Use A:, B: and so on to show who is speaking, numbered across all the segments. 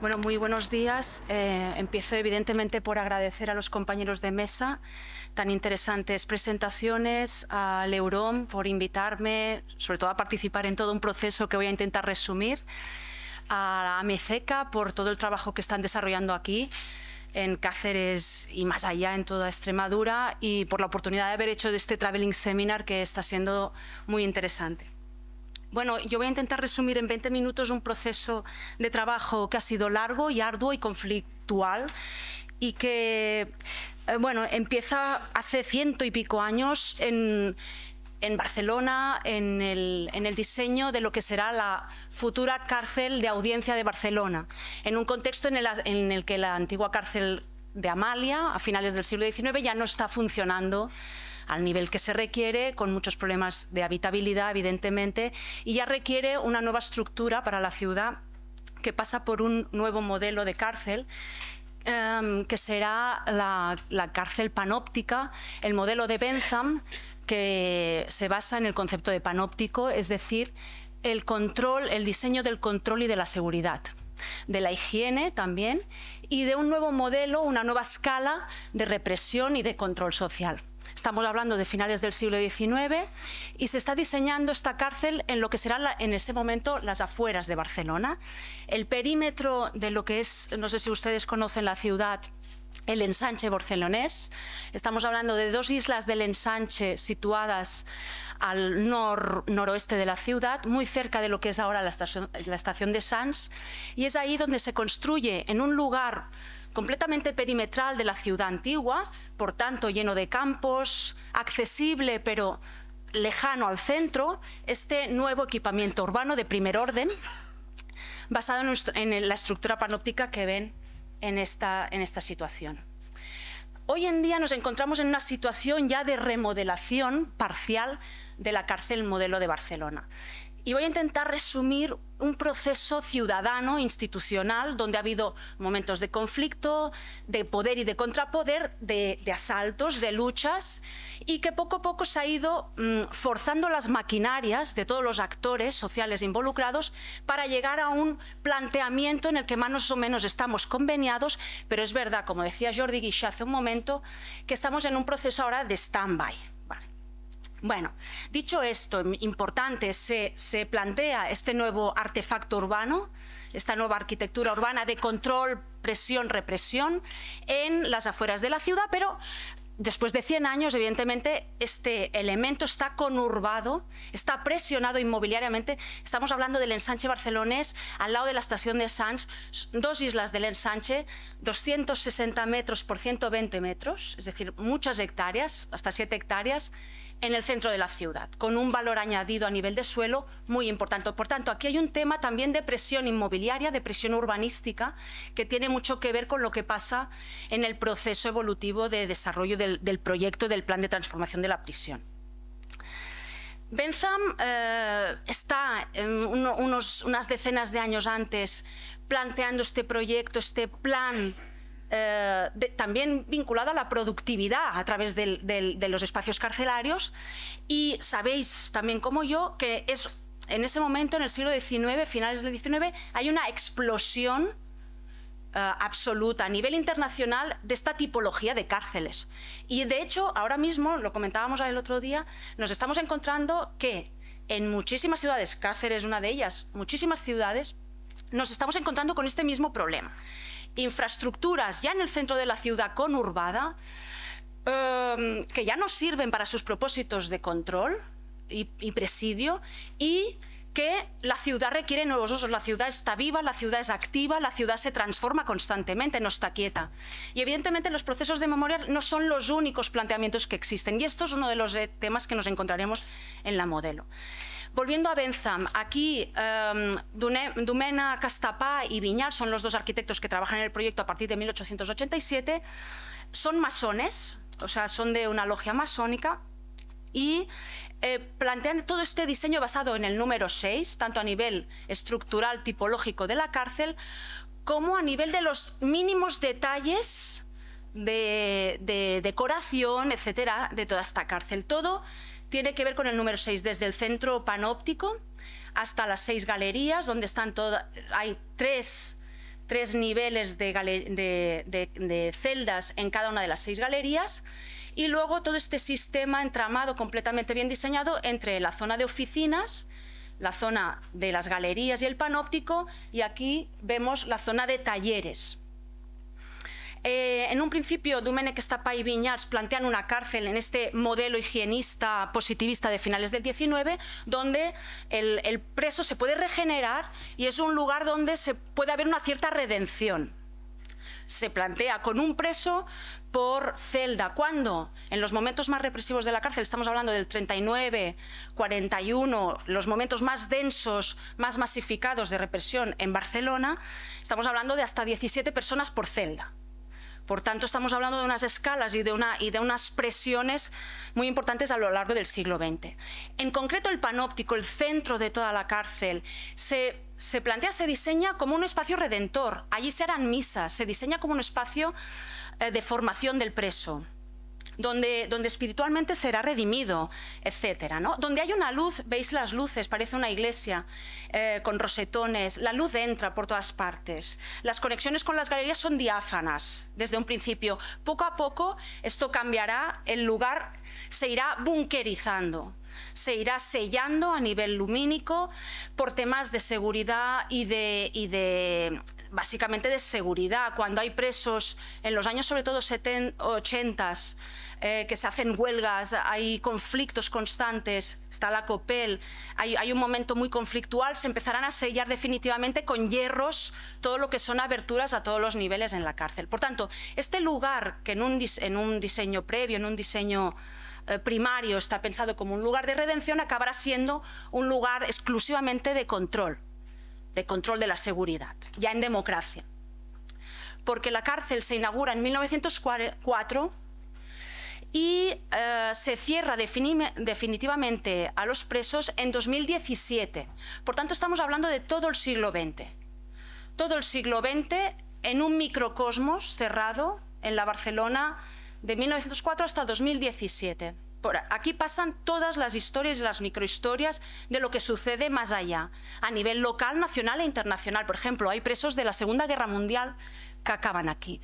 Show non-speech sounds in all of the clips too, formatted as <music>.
A: Bueno, muy buenos días. Eh, empiezo evidentemente por agradecer a los compañeros de mesa tan interesantes presentaciones, a Leurón por invitarme, sobre todo a participar en todo un proceso que voy a intentar resumir, a AMECECA por todo el trabajo que están desarrollando aquí en Cáceres y más allá en toda Extremadura y por la oportunidad de haber hecho de este Traveling Seminar que está siendo muy interesante. Bueno, yo voy a intentar resumir en 20 minutos un proceso de trabajo que ha sido largo y arduo y conflictual y que, eh, bueno, empieza hace ciento y pico años en, en Barcelona, en el, diseño de lo que será la futura cárcel de audiencia de Barcelona, en un contexto en el, en el que la antigua cárcel de Amalia, a finales del siglo XIX, ya no está funcionando al nivel que se requiere, con muchos problemas de habitabilidad, evidentemente, y ya requiere una nueva estructura para la ciudad que pasa por un nuevo modelo de cárcel em, que será la, cárcel panóptica, el modelo de Bentham, que se basa en el concepto de panóptico, es decir, el control, el diseño del control y de la seguridad, de la higiene también y de un nuevo modelo, una nueva escala de represión y de control social. Estamos hablando de finales del siglo XIX y se está diseñando esta cárcel en lo que serán en ese momento las afueras de Barcelona. El perímetro de lo que es, no sé si ustedes conocen la ciudad, el ensanche borcelonés. Estamos hablando de dos islas del ensanche situadas al noroeste de la ciudad, muy cerca de lo que es ahora la estación, de Sants, y es ahí donde se construye en un lugar completamente perimetral de la ciudad antigua, por tanto lleno de campos, accesible pero lejano al centro, este nuevo equipamiento urbano de primer orden, basado en la estructura panóptica que ven en esta, en esta situación. Hoy en día nos encontramos en una situación ya de remodelación parcial de la cárcel modelo de Barcelona y voy a intentar resumir un proceso ciudadano, institucional, donde ha habido momentos de conflicto, de poder y de contrapoder, de, asaltos, de luchas, y que poco a poco se ha ido mm, forzando las maquinarias de todos los actores sociales involucrados para llegar a un planteamiento en el que más o menos estamos conveniados, pero es verdad, como decía Jordi Guiche hace un momento, que estamos en un proceso ahora de stand-by bueno, dicho esto, importante, se, plantea este nuevo artefacto urbano, esta nueva arquitectura urbana de control, presión, represión en las afueras de la ciudad, pero después de 100 años, evidentemente, este elemento está conurbado, está presionado inmobiliariamente. Estamos hablando del ensanche barcelonés, al lado de la estación de Sants, dos islas del ensanche, 260 metros por 120 metros, es decir, muchas hectáreas, hasta 7 hectáreas en el centro de la ciudad, con un valor añadido a nivel de suelo muy importante. Por tanto, aquí hay un tema también de presión inmobiliaria, de presión urbanística, que tiene mucho que ver con lo que pasa en el proceso evolutivo de desarrollo del, proyecto del plan de transformación de la prisión. Benzam eh, está unas decenas de años antes planteando este proyecto, este plan eh, también vinculada a la productividad a través de los espacios carcelarios y sabéis también como yo que es en ese momento, en el siglo XIX, finales del XIX, hay una explosión eh, absoluta a nivel internacional de esta tipología de cárceles. Y de hecho, ahora mismo, lo comentábamos el otro día, nos estamos encontrando que en muchísimas ciudades, Cáceres una de ellas, muchísimas ciudades, nos estamos encontrando con este mismo problema infraestructuras ya en el centro de la ciudad conurbada em, que ya no sirven para sus propósitos de control y, presidio y que la ciudad requiere nuevos usos, la ciudad está viva, la ciudad es activa, la ciudad se transforma constantemente, no está quieta. Y evidentemente los procesos de memorial no son los únicos planteamientos que existen y esto es uno de los temas que nos encontraremos en la modelo. Volviendo a Benzam, aquí em, Dumena Castapá y Viñal son los dos arquitectos que trabajan en el proyecto a partir de 1887. Son masones, o sea, son de una logia masónica y eh, plantean todo este diseño basado en el número 6, tanto a nivel estructural, tipológico de la cárcel, como a nivel de los mínimos detalles de, decoración, etcétera, de toda esta cárcel. Todo tiene que ver con el número 6, desde el centro panóptico hasta las seis galerías, donde están todas. Hay tres, niveles de, celdas en cada una de las seis galerías. Y luego todo este sistema entramado completamente bien diseñado entre la zona de oficinas, la zona de las galerías y el panóptico, y aquí vemos la zona de talleres. Eh, en un principio, Dumenech, Estapá y Viñals plantean una cárcel en este modelo higienista positivista de finales del 19, donde el, preso se puede regenerar y es un lugar donde se puede haber una cierta redención se plantea con un preso por celda. ¿Cuándo? En los momentos más represivos de la cárcel, estamos hablando del 39, 41, los momentos más densos, más masificados de represión en Barcelona, estamos hablando de hasta 17 personas por celda. Por tanto, estamos hablando de unas escalas y de, unas presiones muy importantes a lo largo del siglo XX. En concreto, el panóptico, el centro de toda la cárcel, se se plantea, se diseña como un espacio redentor. Allí se harán misas, se diseña como un espacio eh, de formación del preso donde, espiritualmente será redimido, etcétera, ¿no? Donde hay una luz, veis las luces, parece una iglesia eh, con rosetones, la luz entra por todas partes, las conexiones con las galerías son diáfanas desde un principio. Poco a poco esto cambiará, el lugar se irá bunkerizando, se irá sellando a nivel lumínico por temas de seguridad y de básicamente de seguridad. Cuando hay presos, en los años sobre todo 70, 80, eh, que se hacen huelgas, hay conflictos constantes, está la COPEL, hay, un momento muy conflictual, se empezarán a sellar definitivamente con hierros todo lo que son aberturas a todos los niveles en la cárcel. Por tanto, este lugar que en un diseño previo, en un diseño eh, primario está pensado como un lugar de redención, acabará siendo un lugar exclusivamente de control, de control de la seguridad, ya en democracia. Porque la cárcel se inaugura en 1904 y eh, se cierra definitivamente a los presos en 2017. Por tanto, estamos hablando de todo el siglo XX. Todo el siglo XX en un microcosmos cerrado en la Barcelona de 1904 hasta 2017 aquí pasan todas las historias y las microhistorias de lo que sucede más allá, a nivel local, nacional e internacional. Por ejemplo, hay presos de la Segunda Guerra Mundial que acaban aquí.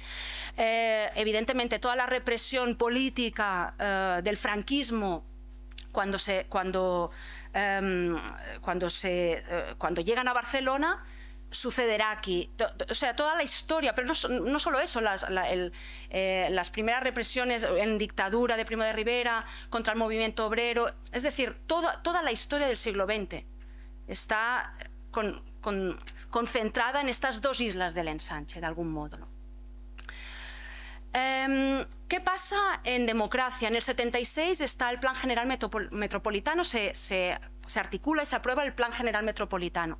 A: Eh, evidentemente, toda la represión política eh, del franquismo em, eh, cuando llegan a Barcelona sucederá aquí. O sea, toda la historia, pero no, solo eso, eh, las, primeras represiones en dictadura de Primo de Rivera contra el movimiento obrero, es decir, toda, toda la historia del siglo XX está eh, concentrada en estas dos islas del ensanche, de algún modo. Em, ¿Qué pasa en democracia? En el 76 está el Plan General Metropolitano, se se articula y se aprueba el Plan General Metropolitano.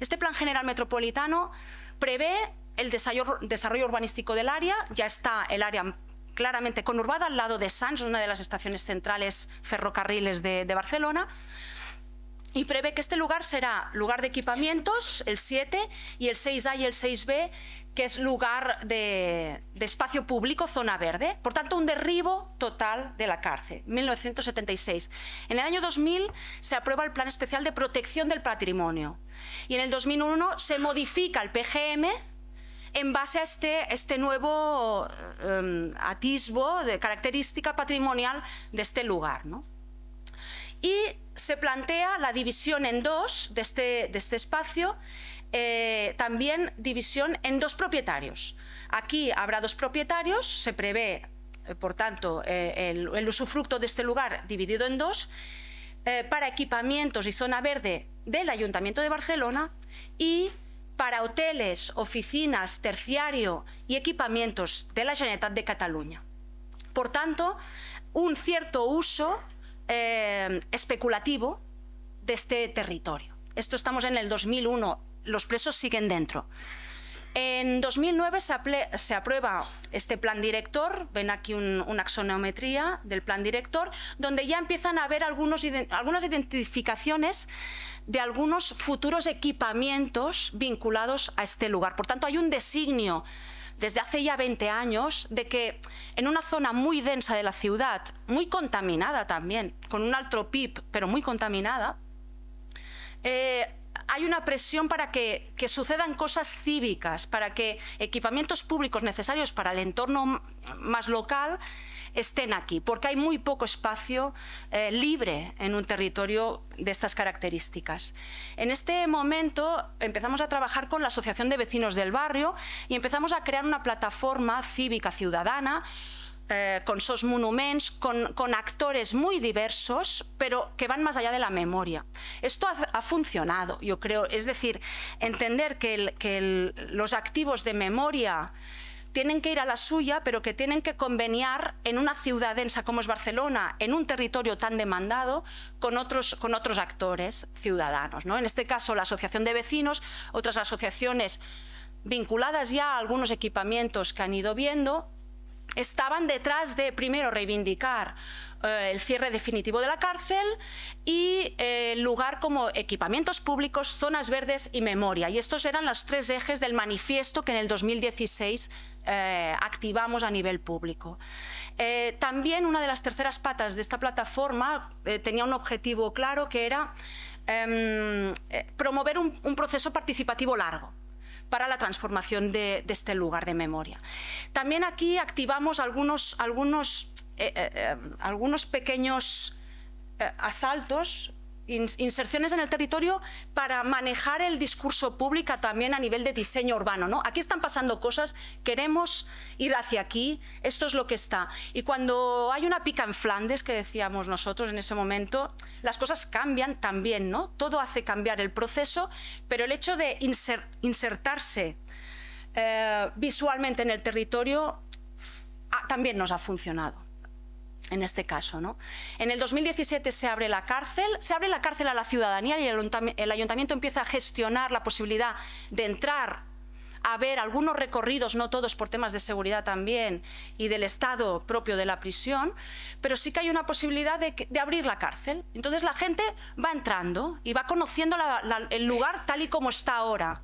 A: Este Plan General Metropolitano prevé el desarrollo urbanístico del área, ya está el área claramente conurbada al lado de Sants, una de las estaciones centrales ferrocarriles de, de Barcelona, y prevé que este lugar será lugar de equipamientos, el 7, y el 6A y el 6B, que es lugar de, espacio público, zona verde. Por tanto, un derribo total de la cárcel, 1976. En el año 2000 se aprueba el Plan Especial de Protección del Patrimonio y en el 2001 se modifica el PGM en base a este, este nuevo em, atisbo de característica patrimonial de este lugar, ¿no? y se plantea la división en dos de este, este espacio, eh, también división en dos propietarios. Aquí habrá dos propietarios, se prevé, eh, por tanto, eh, el, el, usufructo de este lugar dividido en dos, para equipamientos y zona verde del Ayuntamiento de Barcelona y para hoteles, oficinas, terciario y equipamientos de la Generalitat de Cataluña. Por tanto, un cierto uso eh, especulativo de este territorio. Esto estamos en el 2001, los presos siguen dentro. En 2009 se, aprueba este plan director, ven aquí una axonometría del plan director, donde ya empiezan a haber algunas identificaciones de algunos futuros equipamientos vinculados a este lugar. Por tanto, hay un designio desde hace ya 20 años de que en una zona muy densa de la ciudad, muy contaminada también, con un alto PIB, pero muy contaminada, eh, hay una presión para que, que, sucedan cosas cívicas, para que equipamientos públicos necesarios para el entorno más local estén aquí, porque hay muy poco espacio eh, libre en un territorio de estas características. En este momento empezamos a trabajar con la Asociación de Vecinos del Barrio y empezamos a crear una plataforma cívica ciudadana eh, con SOS Monuments, con, actores muy diversos, pero que van más allá de la memoria. Esto ha, funcionado, yo creo. Es decir, entender que, los activos de memoria tienen que ir a la suya, pero que tienen que conveniar en una ciudad densa como es Barcelona, en un territorio tan demandado, con otros, con otros actores ciudadanos. ¿no? En este caso, la Asociación de Vecinos, otras asociaciones vinculadas ya a algunos equipamientos que han ido viendo, estaban detrás de, primero, reivindicar eh, el cierre definitivo de la cárcel y el eh, lugar como equipamientos públicos, zonas verdes y memoria. Y estos eran los tres ejes del manifiesto que en el 2016 eh, activamos a nivel público. Eh, también una de las terceras patas de esta plataforma eh, tenía un objetivo claro que era em, promover un, proceso participativo largo para la transformación de, este lugar de memoria. También aquí activamos algunos, algunos, algunos pequeños asaltos inserciones en el territorio para manejar el discurso público también a nivel de diseño urbano. ¿no? Aquí están pasando cosas, queremos ir hacia aquí, esto es lo que está. Y cuando hay una pica en Flandes, que decíamos nosotros en ese momento, las cosas cambian también, ¿no? Todo hace cambiar el proceso, pero el hecho de insertarse eh, visualmente en el territorio ah, también nos ha funcionado en este caso. ¿no? En el 2017 se abre la cárcel, se abre la cárcel a la ciudadanía y el ayuntamiento empieza a gestionar la posibilidad de entrar a ver algunos recorridos, no todos por temas de seguridad también y del estado propio de la prisión, pero sí que hay una posibilidad de, abrir la cárcel. Entonces la gente va entrando y va conociendo el lugar tal y como está ahora.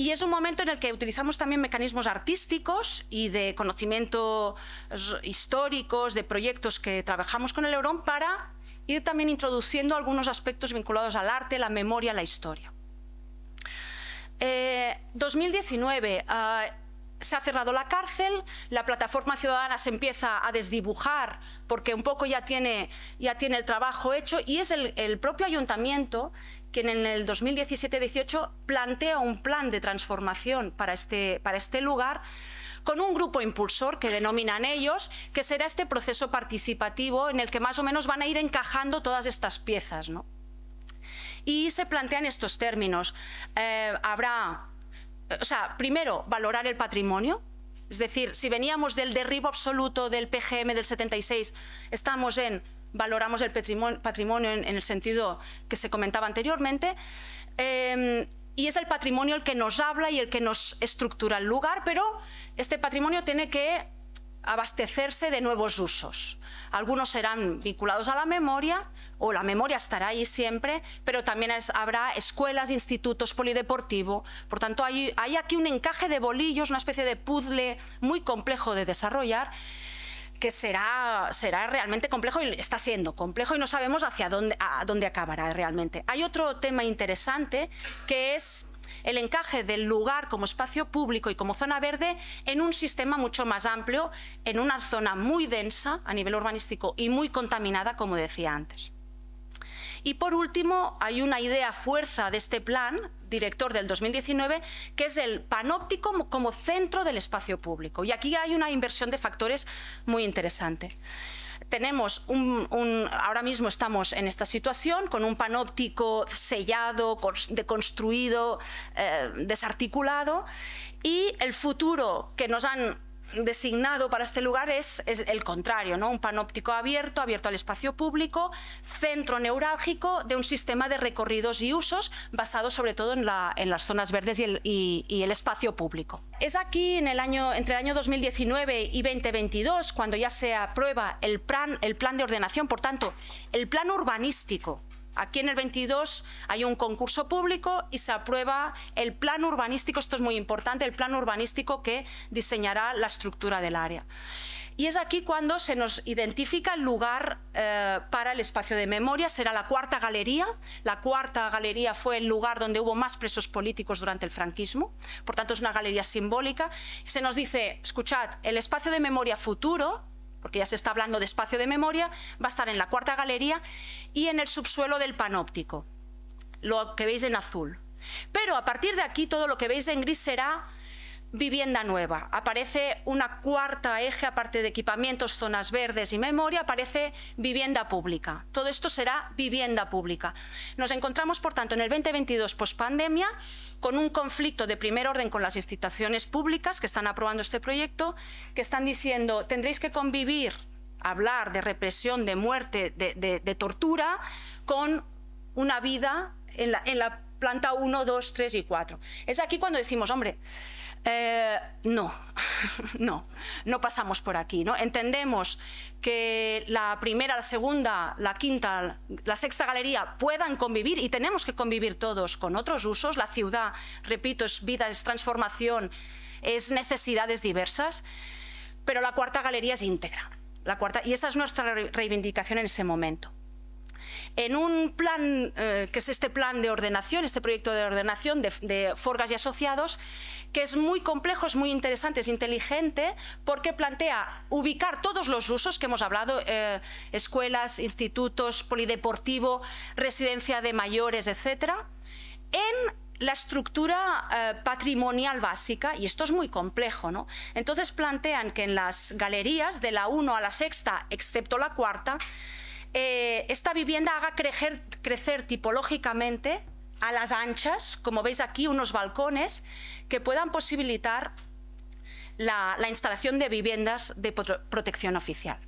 A: Y es un momento en el que utilizamos también mecanismos artísticos y de conocimiento históricos, de proyectos que trabajamos con el Eurón para ir también introduciendo algunos aspectos vinculados al arte, la memoria, la historia. 2019. Eh, ah, se ha cerrado la cárcel, la plataforma ciudadana se empieza a desdibujar porque un poco ya tiene, ya tiene el trabajo hecho y es el propio ayuntamiento quien en el 2017-18 plantea un plan de transformación para este, para este lugar con un grupo impulsor que denominan ellos, que será este proceso participativo en el que más o menos van a ir encajando todas estas piezas. Y se plantean estos términos. Eh, habrá, o sea, primero, valorar el patrimonio, es decir, si veníamos del derribo absoluto del PGM del 76, estamos en valoramos el patrimonio en, el sentido que se comentaba anteriormente. Em, y es el patrimonio el que nos habla y el que nos estructura el lugar, pero este patrimonio tiene que abastecerse de nuevos usos. Algunos serán vinculados a la memoria, o la memoria estará ahí siempre, pero también habrá escuelas, institutos, polideportivo. Por tanto, hay aquí un encaje de bolillos, una especie de puzzle muy complejo de desarrollar que será, será realmente complejo y está siendo complejo y no sabemos hacia dónde, a dónde acabará realmente. Hay otro tema interesante que es el encaje del lugar como espacio público y como zona verde en un sistema mucho más amplio, en una zona muy densa a nivel urbanístico y muy contaminada, como decía antes. Y por último, hay una idea fuerza de este plan director del 2019, que es el panóptico como, centro del espacio público. Y aquí hay una inversión de factores muy interesante tenemos un, ahora mismo estamos en esta situación con un panóptico sellado, deconstruido, eh, desarticulado y el futuro que nos han designado para este lugar es, el contrario, ¿no? un panóptico abierto, abierto al espacio público, centro neurálgico de un sistema de recorridos y usos basado sobre todo en, las zonas verdes y el, espacio público. Es aquí, en el año, entre el año 2019 y 2022, cuando ya se aprueba el plan de ordenación, por tanto, el plan urbanístico Aquí en el 22 hay un concurso público y se aprueba el plan urbanístico, esto es muy importante, el plan urbanístico que diseñará la estructura del área. Y es aquí cuando se nos identifica el lugar eh, para el espacio de memoria. Será la cuarta galería. La cuarta galería fue el lugar donde hubo más presos políticos durante el franquismo. Por tanto, es una galería simbólica. Se nos dice, escuchad, el espacio de memoria futuro porque ya se está hablando de espacio de memoria, va a estar en la cuarta galería y en el subsuelo del panóptico, lo que veis en azul. Pero a partir de aquí todo lo que veis en gris será vivienda nueva. Aparece una cuarta eje, aparte de equipamientos, zonas verdes y memoria, aparece vivienda pública. Todo esto será vivienda pública. Nos encontramos, por tanto, en el 2022 pospandemia con un conflicto de primer orden con las instituciones públicas que están aprobando este proyecto, que están diciendo tendréis que convivir, hablar de represión, de muerte, de, tortura, con una vida en la, en la planta 1, 2, 3 y 4. Es aquí cuando decimos, hombre, eh, no, <laughs> no, no pasamos por aquí. Entendemos que la primera, la segunda, la quinta, la sexta galería puedan convivir y tenemos que convivir todos con otros usos. La ciudad, repito, es vida, es transformación, es necesidades diversas, pero la cuarta galería es íntegra. La cuarta, y esa es nuestra reivindicación en ese momento en un plan, eh, que es este plan de ordenación, este proyecto de ordenación de, Forgas y Asociados, que es muy complejo, es muy interesante, es inteligente, porque plantea ubicar todos los usos que hemos hablado, eh, escuelas, institutos, polideportivo, residencia de mayores, etcétera, en la estructura eh, patrimonial básica, y esto es muy complejo, ¿no? Entonces plantean que en las galerías, de la 1 a la sexta, excepto la cuarta, eh, esta vivienda haga crecer, tipológicamente a las anchas, como veis aquí, unos balcones que puedan posibilitar la, instalación de viviendas de protección oficial.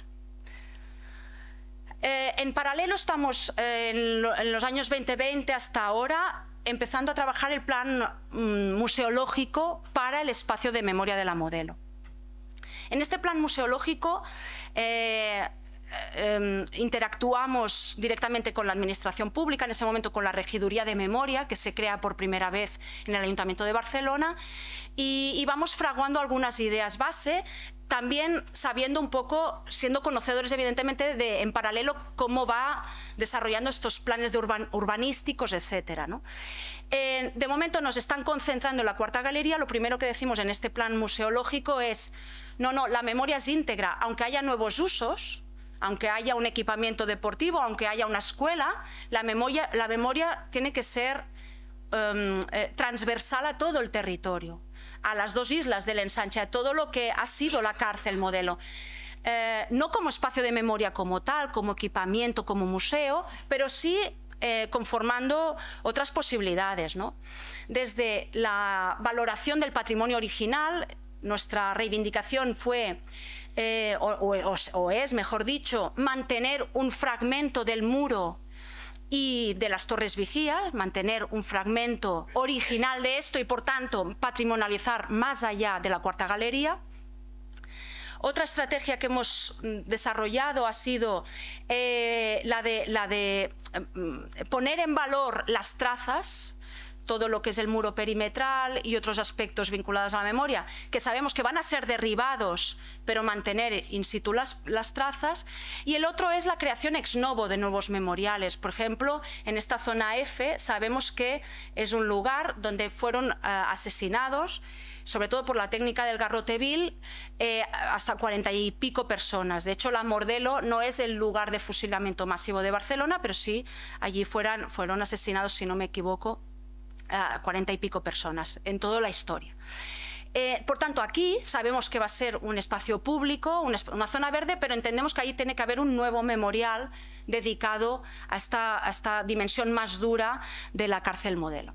A: Eh, en paralelo estamos eh, en, los años 2020 hasta ahora empezando a trabajar el plan mm, museológico para el espacio de memoria de la modelo. En este plan museológico Em, interactuamos directamente con la Administración Pública, en ese momento con la Regiduría de Memoria, que se crea por primera vez en el Ayuntamiento de Barcelona, y, vamos fraguando algunas ideas base, también sabiendo un poco, siendo conocedores evidentemente de en paralelo cómo va desarrollando estos planes de urbanísticos, etcétera. ¿no? de momento nos están concentrando en la cuarta galería. Lo primero que decimos en este plan museológico es, no, no, la memoria es íntegra, aunque haya nuevos usos, aunque haya un equipamiento deportivo, aunque haya una escuela, la memoria, tiene que ser em, eh, transversal a todo el territorio, a las dos islas del ensanche, a todo lo que ha sido la cárcel modelo. Eh, no como espacio de memoria como tal, como equipamiento, como museo, pero sí eh, conformando otras posibilidades. ¿no? Desde la valoración del patrimonio original, nuestra reivindicación fue eh, o, es, mejor dicho, mantener un fragmento del muro y de las torres vigías, mantener un fragmento original de esto y, por tanto, patrimonializar más allá de la cuarta galería. Otra estrategia que hemos mm, desarrollado ha sido eh, la de, mm, poner en valor las trazas, todo lo que es el muro perimetral y otros aspectos vinculados a la memoria, que sabemos que van a ser derribados, pero mantener in situ las, trazas. Y el otro es la creación ex novo de nuevos memoriales. Por ejemplo, en esta zona F sabemos que es un lugar donde fueron eh, asesinados sobre todo por la técnica del garrote vil, eh, hasta cuarenta y pico personas. De hecho, la Mordelo no es el lugar de fusilamiento masivo de Barcelona, pero sí allí fueron asesinados, si no me equivoco, cuarenta 40 y pico personas en toda la historia. Eh, por tanto, aquí sabemos que va a ser un espacio público, una, zona verde, pero entendemos que ahí tiene que haber un nuevo memorial dedicado a esta, dimensión más dura de la cárcel modelo.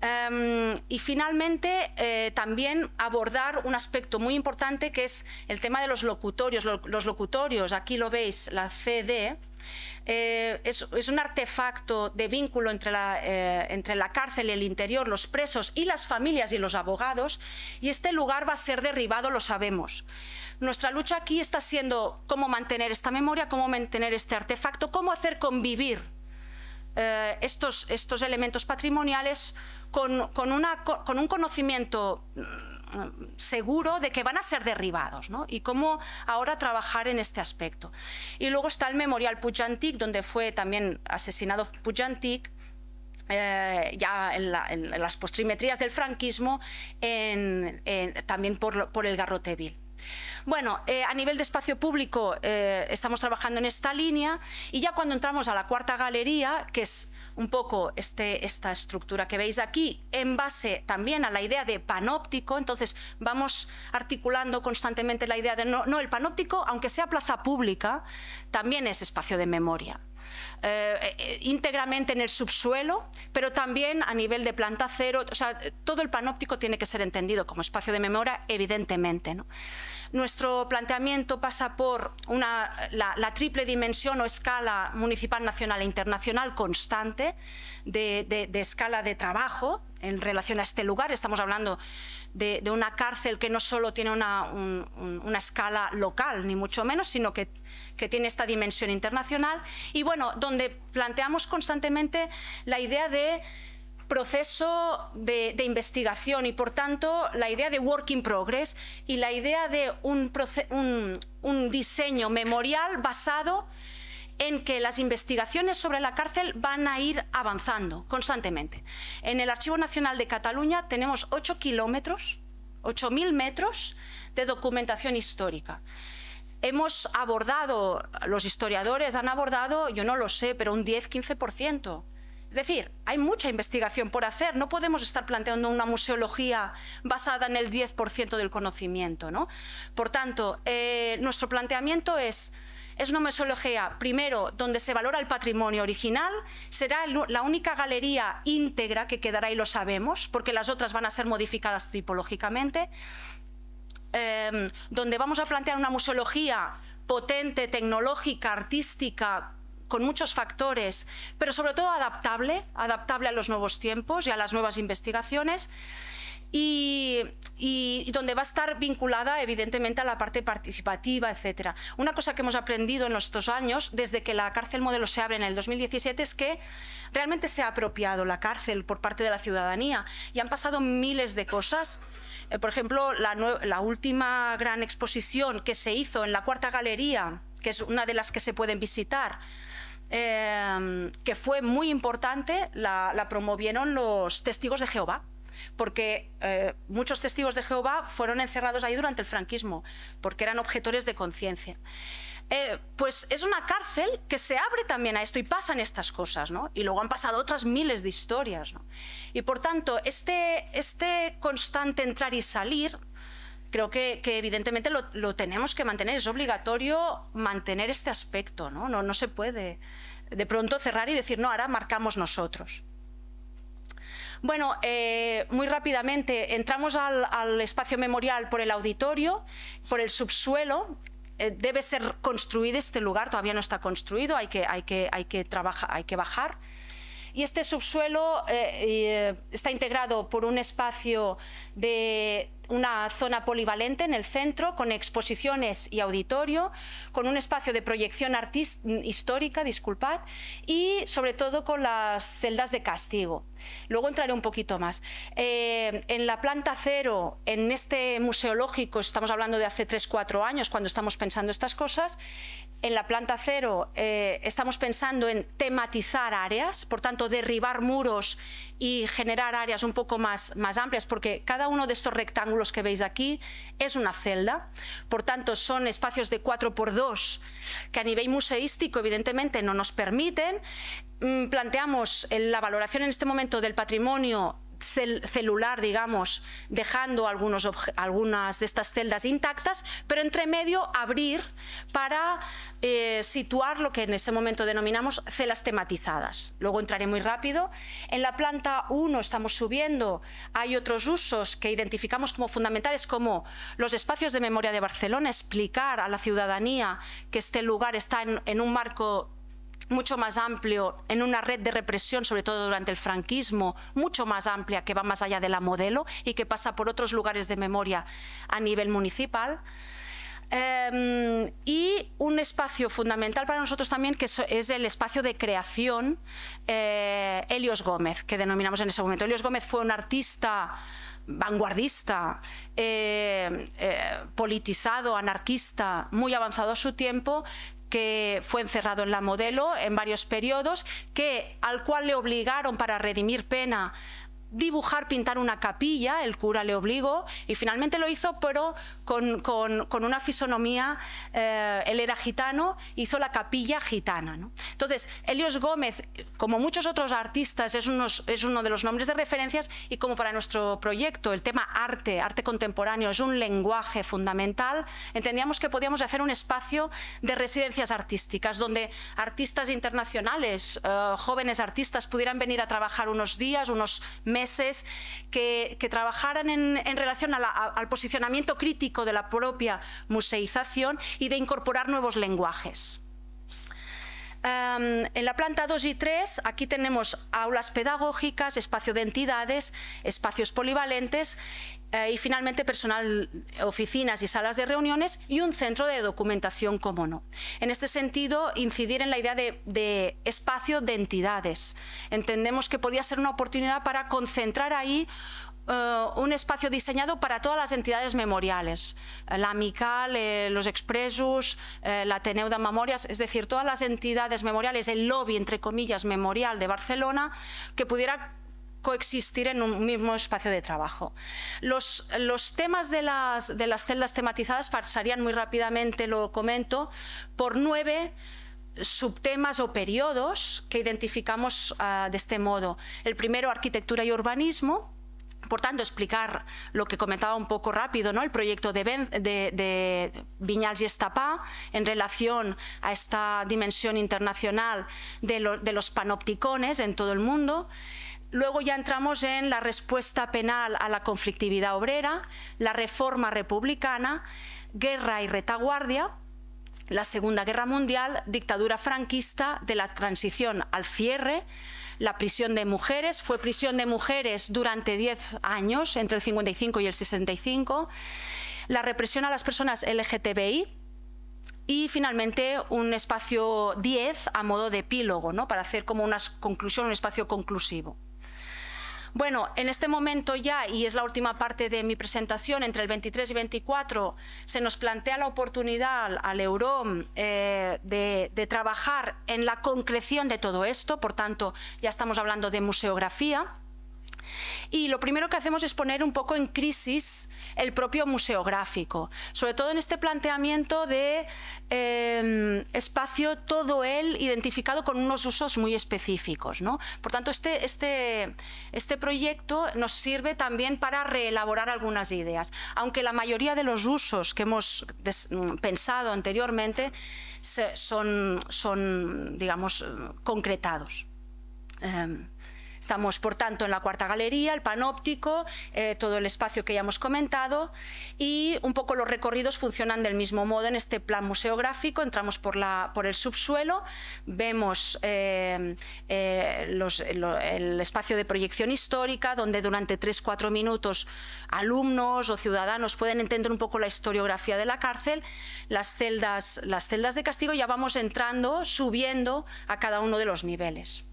A: Em, y finalmente, eh, también abordar un aspecto muy importante que es el tema de los locutorios. los locutorios, aquí lo veis, la CD, eh, es, un artefacto de vínculo entre la, eh, entre la cárcel, el interior, los presos y las familias y los abogados, y este lugar va a ser derribado, lo sabemos. Nuestra lucha aquí está siendo cómo mantener esta memoria, cómo mantener este artefacto, cómo hacer convivir eh, estos, estos elementos patrimoniales con, una, con un conocimiento seguro de que van a ser derribados, ¿no? Y cómo ahora trabajar en este aspecto. Y luego está el memorial Pujantic, donde fue también asesinado Pujantic, eh, ya en, las postrimetrías del franquismo, también por, por el vil. Bueno, eh, a nivel de espacio público eh, estamos trabajando en esta línea y ya cuando entramos a la cuarta galería, que es un poco este, esta estructura que veis aquí en base también a la idea de panóptico. Entonces vamos articulando constantemente la idea de no, no el panóptico, aunque sea plaza pública, también es espacio de memoria. Eh, eh, eh, íntegramente en el subsuelo, pero también a nivel de planta cero. O sea, todo el panóptico tiene que ser entendido como espacio de memoria, evidentemente. ¿no? Nuestro planteamiento pasa por la, triple dimensión o escala municipal, nacional e internacional constante de, escala de trabajo, en relación a este lugar. Estamos hablando de, una cárcel que no solo tiene una, escala local, ni mucho menos, sino que, tiene esta dimensión internacional. Y bueno, donde planteamos constantemente la idea de proceso de, investigación y por tanto la idea de work in progress y la idea de un, un diseño memorial basado en que las investigaciones sobre la cárcel van a ir avanzando constantemente. En el Archivo Nacional de Cataluña tenemos 8 kilómetros, 8.000 metros de documentación histórica. Hemos abordado, los historiadores han abordado, yo no lo sé, pero un 10-15% es decir, hay mucha investigación por hacer, no podemos estar planteando una museología basada en el 10% del conocimiento. ¿no? Por tanto, eh, nuestro planteamiento es es una museología, primero, donde se valora el patrimonio original, será la única galería íntegra que quedará y lo sabemos, porque las otras van a ser modificadas tipológicamente, em, donde vamos a plantear una museología potente, tecnológica, artística, con muchos factores, pero sobre todo adaptable, adaptable a los nuevos tiempos y a las nuevas investigaciones. Y, donde va a estar vinculada evidentemente a la parte participativa, etcétera. Una cosa que hemos aprendido en estos años, desde que la cárcel modelo se abre en el 2017, es que realmente se ha apropiado la cárcel por parte de la ciudadanía y han pasado miles de cosas. Eh, por ejemplo, la, la última gran exposición que se hizo en la cuarta galería, que es una de las que se pueden visitar, Em, que fue muy importante, la, promovieron los testigos de Jehová, porque eh, muchos testigos de Jehová fueron encerrados ahí durante el franquismo, porque eran objetores de conciencia. Eh, pues es una cárcel que se abre también a esto y pasan estas cosas, ¿no? Y luego han pasado otras miles de historias, ¿no? Y por tanto, este, este constante entrar y salir creo que, evidentemente lo, tenemos que mantener, es obligatorio mantener este aspecto, ¿no? se puede de pronto cerrar y decir, no, ahora marcamos nosotros. Bueno, eh, muy rápidamente entramos al, espacio memorial por el auditorio, por el subsuelo. Eh, debe ser construido este lugar, todavía no está construido, hay que, hay que, hay que, trabajar, hay que bajar. Y este subsuelo eh, está integrado por un espacio de, una zona polivalente en el centro con exposiciones y auditorio, con un espacio de proyección histórica, disculpad, y sobre todo con las celdas de castigo. Luego entraré un poquito más. Eh, en la planta cero, en este museológico, estamos hablando de hace 3-4 años cuando estamos pensando estas cosas, en la planta cero eh, estamos pensando en tematizar áreas, por tanto derribar muros y generar áreas un poco más, más amplias, porque cada uno de estos rectángulos los que veis aquí, es una celda. Por tanto, son espacios de 4x2 que a nivel museístico evidentemente no nos permiten. Mm, planteamos la valoración en este momento del patrimonio celular, digamos, dejando algunas de estas celdas intactas, pero entre medio abrir para eh, situar lo que en ese momento denominamos celas tematizadas. Luego entraré muy rápido. En la planta 1 estamos subiendo, hay otros usos que identificamos como fundamentales, como los espacios de memoria de Barcelona, explicar a la ciudadanía que este lugar está en un marco mucho más amplio, en una red de represión, sobre todo durante el franquismo, mucho más amplia, que va más allá de la modelo y que pasa por otros lugares de memoria a nivel municipal. Em, y un espacio fundamental para nosotros también, que es el espacio de creación eh, Helios Gómez, que denominamos en ese momento. Helios Gómez fue un artista vanguardista, eh, eh, politizado, anarquista, muy avanzado a su tiempo, que fue encerrado en la modelo en varios periodos, que, al cual le obligaron para redimir pena dibujar, pintar una capilla, el cura le obligó y finalmente lo hizo, pero con, una fisonomía, eh, él era gitano, hizo la capilla gitana. ¿no? Entonces, Elios Gómez, como muchos otros artistas, es, uno de los nombres de referencias y como para nuestro proyecto, el tema arte, arte contemporáneo, es un lenguaje fundamental, entendíamos que podíamos hacer un espacio de residencias artísticas, donde artistas internacionales, eh, jóvenes artistas pudieran venir a trabajar unos días, unos meses, que, trabajaran en, relación al posicionamiento crítico de la propia museización y de incorporar nuevos lenguajes. Em, en la planta 2 y 3, aquí tenemos aulas pedagógicas, espacio de entidades, espacios polivalentes eh, y finalmente personal, oficinas y salas de reuniones y un centro de documentación, como no. En este sentido, incidir en la idea de, espacio de entidades. Entendemos que podía ser una oportunidad para concentrar ahí eh, un espacio diseñado para todas las entidades memoriales, eh, la AMICAL, los expresos, la Ateneu de Memorias, es decir, todas las entidades memoriales, el lobby, entre comillas, memorial de Barcelona, que pudiera coexistir en un mismo espacio de trabajo. Los, temas de las, celdas tematizadas pasarían muy rápidamente, lo comento, por nueve subtemas o periodos que identificamos ah, de este modo. El primero, arquitectura y urbanismo, por tanto, explicar lo que comentaba un poco rápido, ¿no? el proyecto de, ben, de, y Estapá en relación a esta dimensión internacional de, de los panopticones en todo el mundo. Luego ya entramos en la respuesta penal a la conflictividad obrera, la reforma republicana, guerra y retaguardia, la Segunda Guerra Mundial, dictadura franquista de la transición al cierre, la prisión de mujeres, fue prisión de mujeres durante 10 años, entre el 55 y el 65, la represión a las personas LGTBI y finalmente un espacio 10 a modo de epílogo, ¿no? para hacer como una conclusión, un espacio conclusivo. Bueno, en este momento ya, y es la última parte de mi presentación, entre el 23 y 24, se nos plantea la oportunidad al EUROM eh, de trabajar en la concreción de todo esto, por tanto, ya estamos hablando de museografía y lo primero que hacemos es poner un poco en crisis el propio museográfico, sobre todo en este planteamiento de eh, espacio todo él identificado con unos usos muy específicos. Por tanto, este, este, este proyecto nos sirve también para reelaborar algunas ideas, aunque la mayoría de los usos que hemos mm, pensado anteriormente son, son, digamos, concretados. Em, Estamos, por tanto, en la cuarta galería, el panóptico, eh, todo el espacio que ya hemos comentado y un poco los recorridos funcionan del mismo modo en este plan museográfico. Entramos por, el subsuelo, vemos eh, eh, el espacio de proyección histórica donde durante o cuatro minutos alumnos o ciudadanos pueden entender un poco la historiografía de la cárcel, las celdas, las celdas de castigo, ya vamos entrando, subiendo a cada uno de los niveles.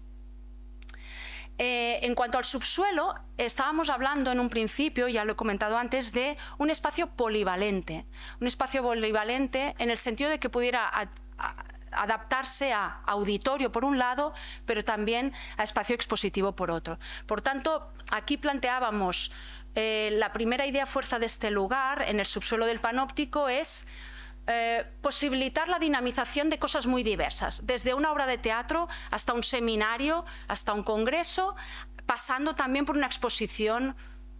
A: Eh, en cuanto al subsuelo, estábamos hablando en un principio, ya lo he comentado antes, de un espacio polivalente. Un espacio polivalente en el sentido de que pudiera adaptarse a auditorio por un lado, pero también a espacio expositivo por otro. Por tanto, aquí planteábamos eh, la primera idea fuerza de este lugar en el subsuelo del panóptico es eh, posibilitar la dinamización de cosas muy diversas, desde una obra de teatro hasta un seminario, hasta un congreso, pasando también por una exposición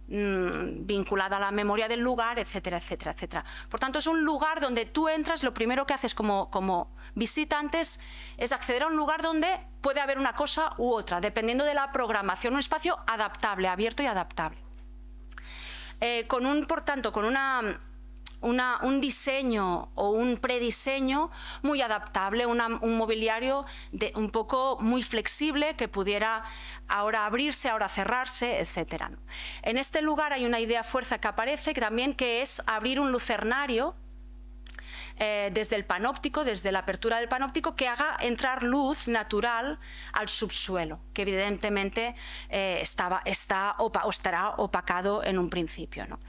A: mm, vinculada a la memoria del lugar, etcétera, etcétera, etcétera. Por tanto, es un lugar donde tú entras, lo primero que haces como, como visitantes es acceder a un lugar donde puede haber una cosa u otra, dependiendo de la programación, un espacio adaptable, abierto y adaptable. Eh, con un, por tanto, con una un diseño o un prediseño muy adaptable, un mobiliario de, un poco muy flexible que pudiera ahora abrirse, ahora cerrarse, etcétera. En este lugar hay una idea fuerza que aparece también que es abrir un lucernario eh, desde el panóptico, desde la apertura del panóptico, que haga entrar luz natural al subsuelo, que evidentemente eh, estaba, está o estará opacado en un principio. ¿no?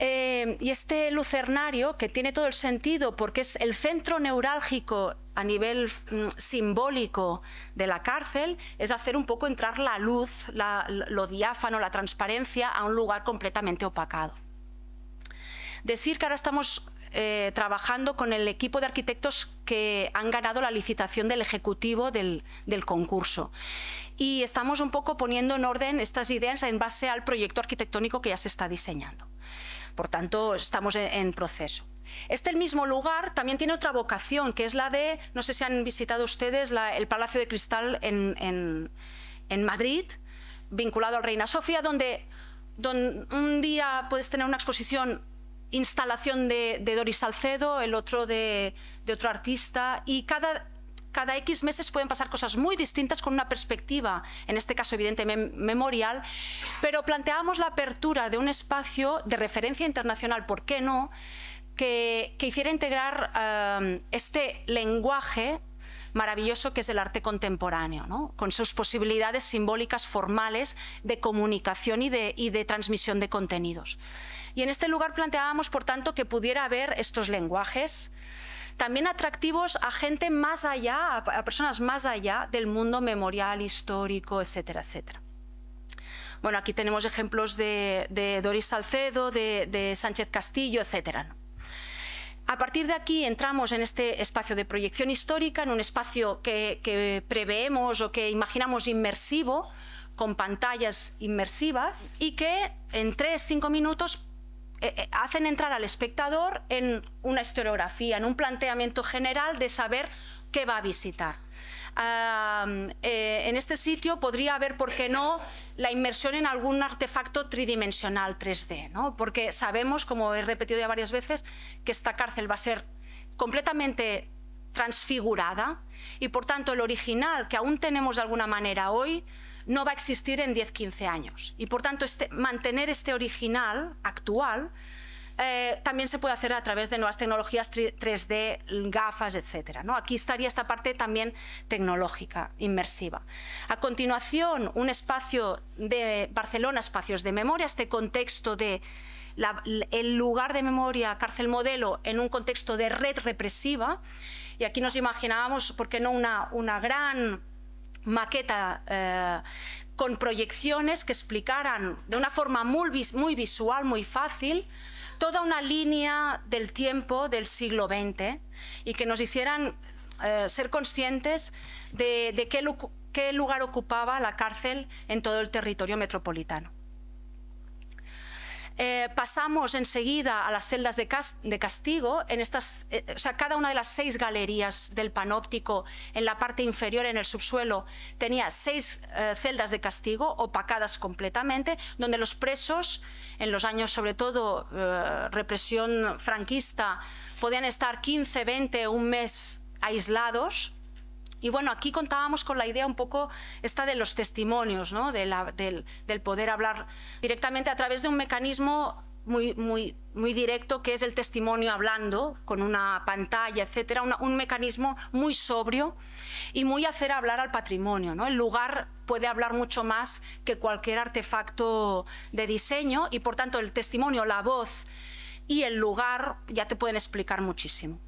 A: Eh, y este lucernario, que tiene todo el sentido porque es el centro neurálgico a nivel mm, simbólico de la cárcel, es hacer un poco entrar la luz, lo diáfano, la transparencia a un lugar completamente opacado. Decir que ahora estamos eh, trabajando con el equipo de arquitectos que han ganado la licitación del ejecutivo del, concurso. Y estamos un poco poniendo en orden estas ideas en base al proyecto arquitectónico que ya se está diseñando. Por tanto, estamos en, proceso. Este mismo lugar también tiene otra vocación, que es la de, no sé si han visitado ustedes el Palacio de Cristal en, Madrid, vinculado al Reina Sofía, donde, un día puedes tener una exposición, instalación de, Doris Salcedo, el otro de, de otro artista, y cada cada X meses pueden pasar cosas muy distintas con una perspectiva, en este caso evidentemente memorial, pero planteábamos la apertura de un espacio de referencia internacional, ¿por qué no?, que, hiciera integrar eh, este lenguaje maravilloso que es el arte contemporáneo, con sus posibilidades simbólicas formales de comunicación y de, transmisión de contenidos. Y en este lugar planteábamos, por tanto, que pudiera haber estos lenguajes también atractivos a gente más allá, a personas más allá del mundo memorial, histórico, etcétera, etcétera. Bueno, aquí tenemos ejemplos de, Doris Salcedo, de, Sánchez Castillo, etcétera. A partir de aquí entramos en este espacio de proyección histórica, en un espacio que, que, preveemos o que imaginamos inmersivo, con pantallas inmersivas, y que en tres, cinco minutos eh, eh, hacen entrar al espectador en una historiografía, en un planteamiento general de saber qué va a visitar. Eh, en este sitio podría haber, ¿por qué no?, la inmersión en algún artefacto tridimensional 3D, porque sabemos, como he repetido ya varias veces, que esta cárcel va a ser completamente transfigurada y por tanto el original que aún tenemos de alguna manera hoy no va a existir en 10-15 años. Y por tanto, este, mantener este original actual eh, también se puede hacer a través de nuevas tecnologías 3D, gafas, etc. ¿no? Aquí estaría esta parte también tecnológica, inmersiva. A continuación, un espacio de Barcelona, espacios de memoria, este contexto de el lugar de memoria, cárcel modelo, en un contexto de red represiva. Y aquí nos imaginábamos, ¿por qué no?, una, una gran maqueta eh, con proyecciones que explicaran de una forma muy, visual, muy fácil, toda una línea del tiempo del siglo XX y que nos hicieran eh, ser conscientes de, qué lugar ocupaba la cárcel en todo el territorio metropolitano. Eh, pasamos enseguida a las celdas de, castigo. En estas, eh, cada una de las seis galerías del panóptico en la parte inferior, en el subsuelo, tenía seis eh, celdas de castigo opacadas completamente, donde los presos, en los años sobre todo represión franquista, podían estar 15, 20, un mes aislados y bueno, aquí contábamos con la idea un poco esta de los testimonios, ¿no? del, poder hablar directamente a través de un mecanismo muy, muy, muy, directo, que es el testimonio hablando, con una pantalla, etcétera, un mecanismo muy sobrio y muy hacer hablar al patrimonio. ¿no? El lugar puede hablar mucho más que cualquier artefacto de diseño y, por tanto, el testimonio, la voz y el lugar ya te pueden explicar muchísimo.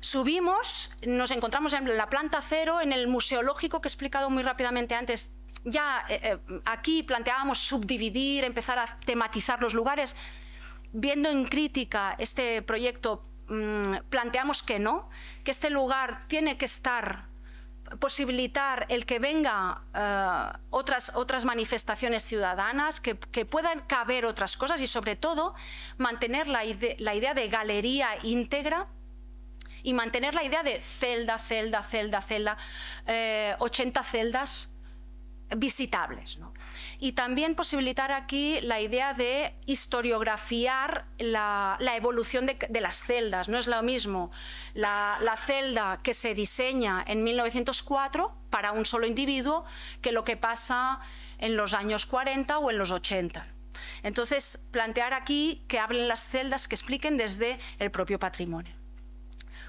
A: Subimos, nos encontramos en la planta cero, en el museológico que he explicado muy rápidamente antes. Ya eh, eh, aquí planteábamos subdividir, empezar a tematizar los lugares. Viendo en crítica este proyecto, mm, planteamos que no, que este lugar tiene que estar posibilitar el que venga eh, otras, otras manifestaciones ciudadanas, que, puedan caber otras cosas y sobre todo mantener la idea de galería íntegra y mantener la idea de celda, celda, celda, celda, 80 eh, celdas visitables. Y también posibilitar aquí la idea de historiografiar la, evolución de, las celdas. No es lo mismo la, celda que se diseña en 1904 para un solo individuo que lo que pasa en los años 40 o en los 80. Entonces, plantear aquí que hablen las celdas, que expliquen desde el propio patrimonio.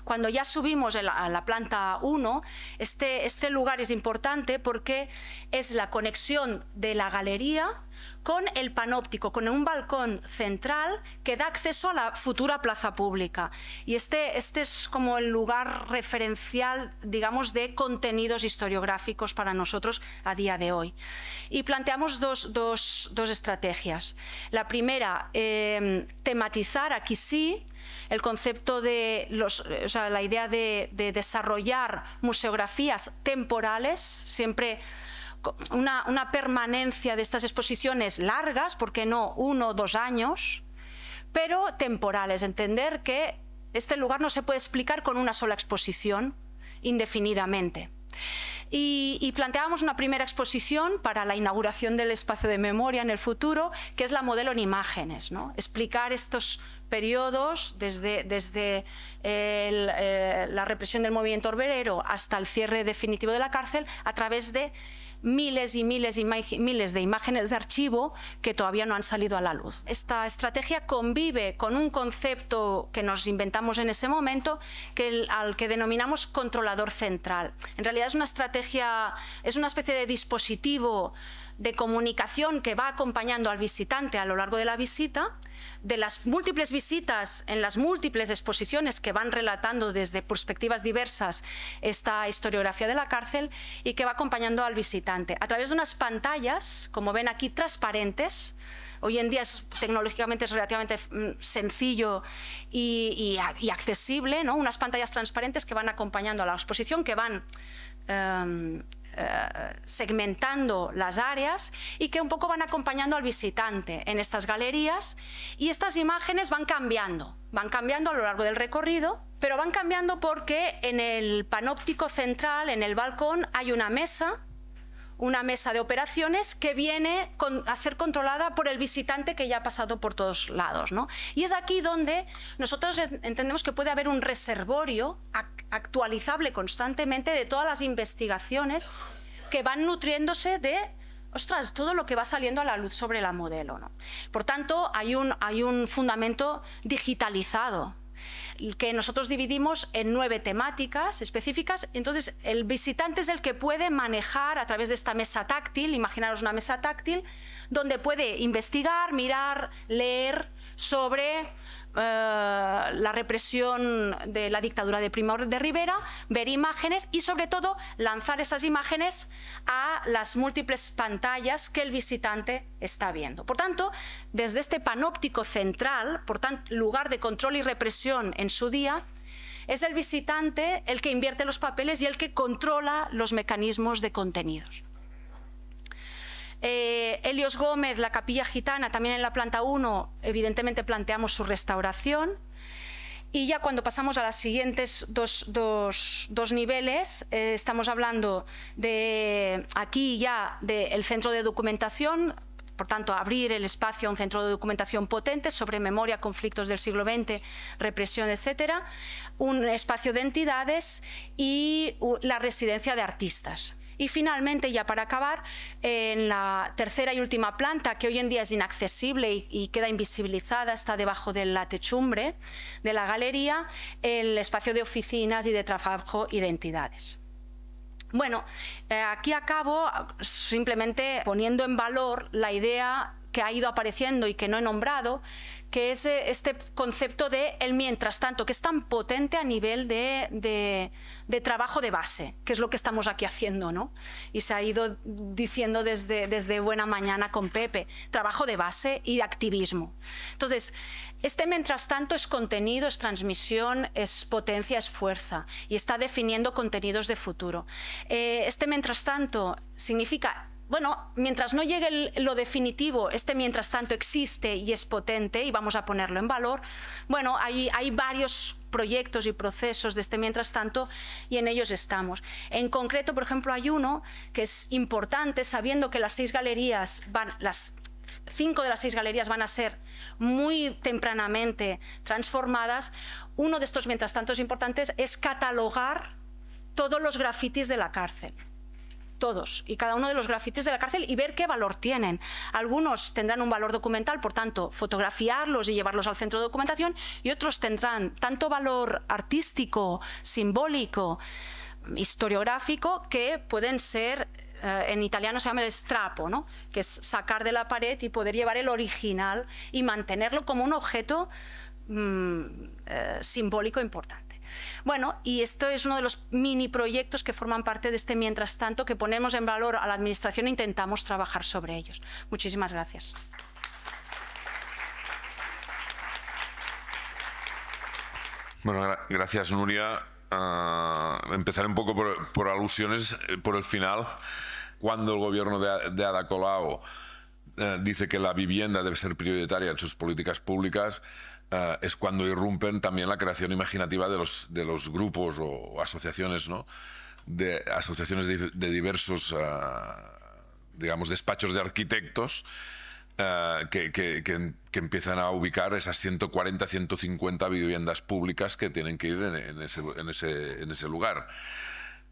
A: Cuando ya subimos a la planta 1, este, este lugar es importante porque es la conexión de la galería con el panóptico, con un balcón central que da acceso a la futura plaza pública. Y este, este, es como el lugar referencial, digamos, de contenidos historiográficos para nosotros a día de hoy. Y planteamos dos, estrategias. La primera, eh, tematizar aquí sí el concepto de la idea de desarrollar museografías temporales, siempre una, permanencia de estas exposiciones largas, porque no uno o dos años, pero temporales. Entender que este lugar no se puede explicar con una sola exposición indefinidamente. Y, planteábamos una primera exposición para la inauguración del espacio de memoria en el futuro, que es la modelo en imágenes, explicar estos periodos desde, desde eh, eh, la represión del movimiento obrero hasta el cierre definitivo de la cárcel a través de miles y miles y miles de imágenes de archivo que todavía no han salido a la luz. Esta estrategia convive con un concepto que nos inventamos en ese momento, que al que denominamos controlador central. En realidad es una estrategia, es una especie de dispositivo de comunicación que va acompañando al visitante a lo largo de la visita, de las múltiples visitas en las múltiples exposiciones que van relatando desde perspectivas diversas esta historiografía de la cárcel y que va acompañando al visitante. A través de unas pantallas, como ven aquí, transparentes, hoy en día es, tecnológicamente es relativamente mm, sencillo y, accesible, ¿no? unas pantallas transparentes que van acompañando a la exposición, que van... Em, eh, segmentando las áreas y que un poco van acompañando al visitante en estas galerías y estas imágenes van cambiando, van cambiando a lo largo del recorrido, pero van cambiando porque en el panóptico central, en el balcón, hay una mesa una mesa de operaciones que viene a ser controlada por el visitante que ya ha pasado por todos lados. Y es aquí donde nosotros entendemos que puede haber un reservorio actualizable constantemente de todas las investigaciones que van nutriéndose de ostras, todo lo que va saliendo a la luz sobre la modelo. ¿no? Por tanto, hay un, hay un fundamento digitalizado que nosotros dividimos en nueve temáticas específicas. Entonces, el visitante es el que puede manejar a través de esta mesa táctil, imaginaros una mesa táctil, donde puede investigar, mirar, leer sobre eh, la represión de la dictadura de Primo de Rivera, ver imágenes y sobre todo lanzar esas imágenes a las múltiples pantallas que el visitante está viendo. Por tanto, desde este panóptico central, por lugar de control y represión en su día, es el visitante el que invierte los papeles y el que controla los mecanismos de contenidos. Eh, Elios Gómez, la capilla gitana, también en la planta 1, evidentemente planteamos su restauración. Y ya cuando pasamos a los siguientes dos, niveles, eh, estamos hablando de aquí ya del centro de documentación, por tanto, abrir el espacio a un centro de documentación potente sobre memoria, conflictos del siglo XX, represión, etcétera, un espacio de entidades y la residencia de artistas. Y finalmente, ya para acabar, en la tercera y última planta, que hoy en día es inaccesible y, queda invisibilizada, está debajo de la techumbre de la galería, el espacio de oficinas y de trabajo de identidades. Bueno, eh, aquí acabo simplemente poniendo en valor la idea que ha ido apareciendo y que no he nombrado, que es eh, este concepto de el mientras tanto, que es tan potente a nivel de, trabajo de base, que es lo que estamos aquí haciendo, ¿no? Y se ha ido diciendo desde, desde Buena Mañana con Pepe, trabajo de base y activismo. Entonces, este mientras tanto es contenido, es transmisión, es potencia, es fuerza, y está definiendo contenidos de futuro. Eh, este mientras tanto significa bueno, mientras no llegue lo definitivo, este mientras tanto existe y es potente y vamos a ponerlo en valor, bueno, hay, varios proyectos y procesos de este mientras tanto y en ellos estamos. En concreto, por ejemplo, hay uno que es importante, sabiendo que las seis galerías las cinco de las seis galerías van a ser muy tempranamente transformadas. Uno de estos mientras tantos importantes es catalogar todos los grafitis de la cárcel todos y cada uno de los grafitis de la cárcel y ver qué valor tienen. Algunos tendrán un valor documental, por tanto, fotografiarlos y llevarlos al centro de documentación, y otros tendrán tanto valor artístico, simbólico, historiográfico, que pueden ser eh, en italiano se llama el strapo, ¿no? que es sacar de la pared y poder llevar el original y mantenerlo como un objeto mm, eh, simbólico importante. Bueno, y esto es uno de los mini proyectos que forman parte de este mientras tanto que ponemos en valor a la administración e intentamos trabajar sobre ellos. Muchísimas gracias.
B: Bueno, gracias Nuria. Ah, empezar empezaré un poco por, alusiones, eh, por el final. Cuando el gobierno de, Adacolao Ada Colau eh, dice que la vivienda debe ser prioritaria en sus políticas públicas, eh, es cuando irrumpen también la creación imaginativa de los, de los grupos o, asociaciones, ¿no? De asociaciones de, diversos, eh, digamos, despachos de arquitectos eh, que, empiezan a ubicar esas 140, 150 viviendas públicas que tienen que ir en, ese, en, ese, en ese, lugar.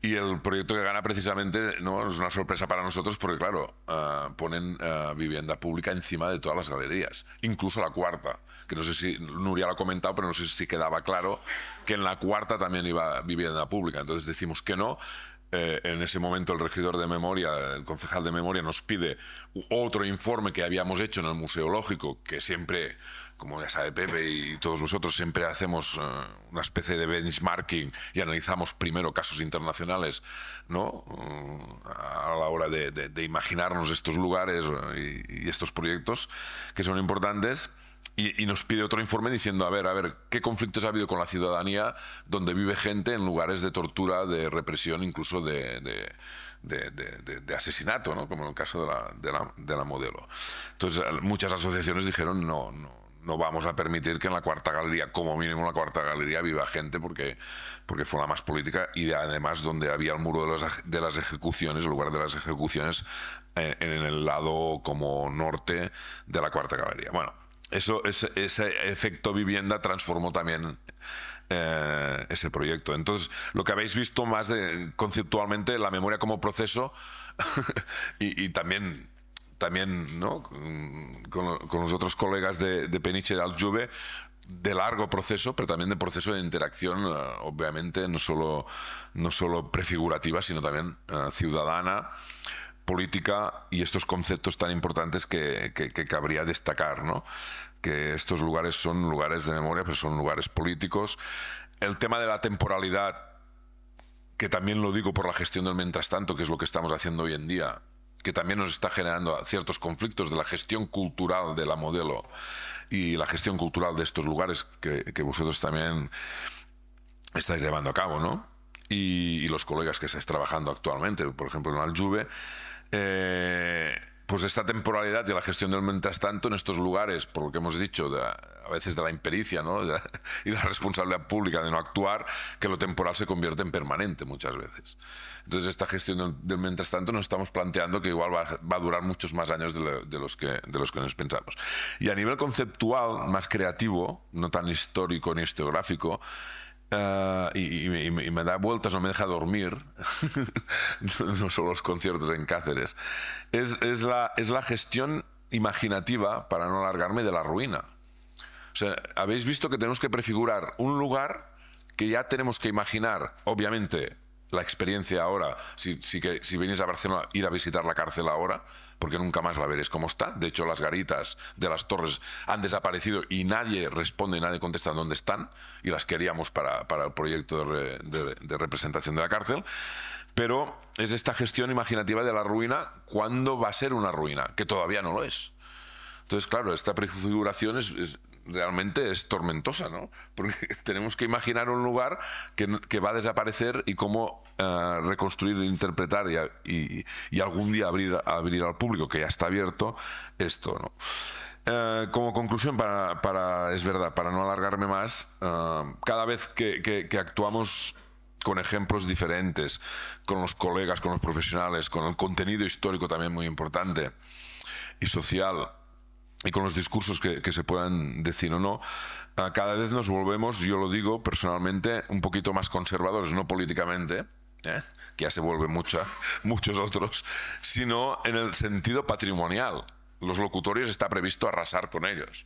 B: Y el proyecto que gana precisamente no es una sorpresa para nosotros porque, claro, eh, ponen eh, vivienda pública encima de todas las galerías, incluso la cuarta, que no sé si Nuria lo ha comentado, pero no sé si quedaba claro que en la cuarta también iba vivienda pública. Entonces decimos que no, eh, en ese momento el regidor de memoria, el concejal de memoria, nos pide otro informe que habíamos hecho en el museológico, que siempre, como ya sabe Pepe y todos nosotros, siempre hacemos eh, una especie de benchmarking y analizamos primero casos internacionales, ¿no? Mm, a la hora de, imaginarnos estos lugares eh, y estos proyectos que son importantes. Y, nos pide otro informe diciendo, a ver, a ver, ¿qué conflictos ha habido con la ciudadanía donde vive gente en lugares de tortura, de represión, incluso de, asesinato, ¿no? como en el caso de la, modelo? Entonces, muchas asociaciones dijeron, no, no, no vamos a permitir que en la cuarta galería, como mínimo en la cuarta galería, viva gente porque, porque fue la más política y además donde había el muro de las, ejecuciones, el lugar de las ejecuciones, en, eh, en el lado como norte de la cuarta galería. Bueno, eso, ese, efecto vivienda transformó también eh, ese proyecto. Entonces, lo que habéis visto más conceptualmente, la memoria como proceso <laughs> y, también, también con, los otros colegas de, Peniche de Aljuve, de largo proceso, pero también de proceso de interacción, eh, obviamente, no solo, no solo prefigurativa, sino también eh, ciudadana política y estos conceptos tan importantes que, que, cabría destacar, ¿no? que estos lugares son lugares de memoria, pero son lugares políticos. El tema de la temporalidad, que también lo digo por la gestión del mientras tanto, que es lo que estamos haciendo hoy en día, que también nos está generando ciertos conflictos de la gestión cultural de la modelo y la gestión cultural de estos lugares que, que vosotros también estáis llevando a cabo, ¿no? Y, y, los colegas que estáis trabajando actualmente, por ejemplo en Aljuve, eh, pues esta temporalidad y la gestión del mientras tanto en estos lugares, por lo que hemos dicho, a veces de la impericia <laughs> y de la responsabilidad pública de no actuar, que lo temporal se convierte en permanente muchas veces. Entonces, esta gestión del, mientras tanto nos estamos planteando que igual va, a durar muchos más años de, los que, de los que nos pensamos. Y a nivel conceptual, más creativo, no tan histórico ni historiográfico, Ah, y, me, da vueltas, no me deja dormir, <laughs> no son los conciertos en Cáceres, es, es, la, es la gestión imaginativa, para no alargarme, de la ruina. O sea, habéis visto que tenemos que prefigurar un lugar que ya tenemos que imaginar, obviamente, la experiencia ahora, si, que, si vienes a Barcelona, ir a visitar la cárcel ahora, porque nunca más la veréis como está. De hecho, las garitas de las torres han desaparecido y nadie responde, nadie contesta dónde están, y las queríamos para, el proyecto de, representación de la cárcel. Pero es esta gestión imaginativa de la ruina, ¿cuándo va a ser una ruina? Que todavía no lo es. Entonces, claro, esta prefiguración es realmente es tormentosa, ¿no? Porque <laughs> tenemos que imaginar un lugar que, va a desaparecer y cómo eh, reconstruir, interpretar y, y, algún día abrir, al público, que ya está abierto, esto, ¿no? Eh, como conclusión, para, es verdad, para no alargarme más, eh, cada vez que actuamos con ejemplos diferentes, con los colegas, con los profesionales, con el contenido histórico también muy importante y social, y con los discursos que, se puedan decir o no, ah, cada vez nos volvemos, yo lo digo personalmente, un poquito más conservadores, no políticamente, ¿eh? que ya se vuelven <laughs> muchos otros, sino en el sentido patrimonial. Los locutorios está previsto arrasar con ellos.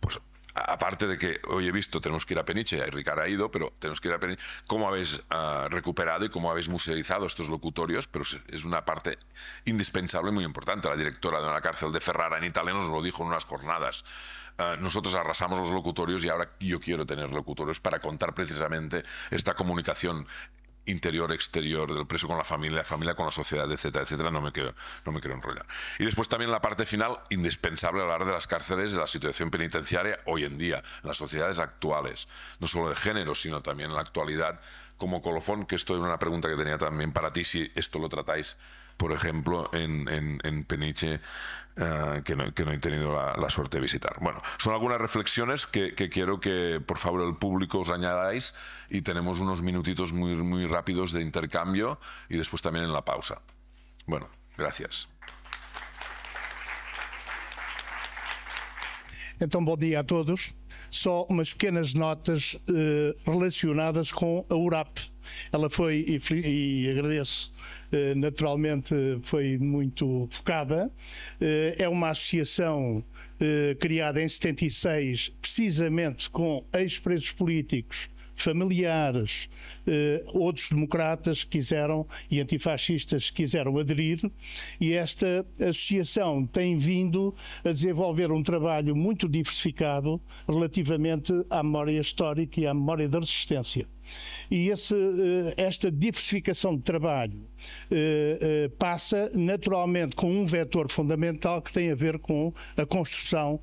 B: Pues aparte de que hoy he visto, tenemos que ir a Peniche, Ricardo ha ido, pero tenemos que ir a Peniche, cómo habéis ah, recuperado y cómo habéis musealizado estos locutorios, pero es una parte indispensable y muy importante. La directora de una cárcel de Ferrara en Italia nos lo dijo en unas jornadas. Ah, nosotros arrasamos los locutorios y ahora yo quiero tener locutorios para contar precisamente esta comunicación interior, exterior del preso con la familia, la familia con la sociedad, etcétera, etcétera, no me quiero, no me quiero enrollar. Y después también la parte final, indispensable hablar de las cárceles, de la situación penitenciaria hoy en día, en las sociedades actuales, no solo de género, sino también en la actualidad, como colofón, que esto era una pregunta que tenía también para ti, si esto lo tratáis por ejemplo, en, en, Peniche, eh, que, no, he tenido la, suerte de visitar. Bueno, son algunas reflexiones que, que, quiero que, por favor, el público os añadáis y tenemos unos minutitos muy, muy rápidos de intercambio y después también en la pausa. Bueno, gracias.
C: Então, bom dia a todos. Só umas pequenas notas eh, relacionadas com a URAP. Ela foi, e, e agradeço, eh, naturalmente foi muito focada. Eh, é uma associação eh, criada em 76, precisamente com ex-presos políticos familiares, eh, outros democratas quiseram e antifascistas quiseram aderir, e esta associação tem vindo a desenvolver um trabalho muito diversificado relativamente à memória histórica e à memória da resistência. E esse, eh, esta diversificação de trabalho eh, eh, passa naturalmente com um vetor fundamental que tem a ver com a construção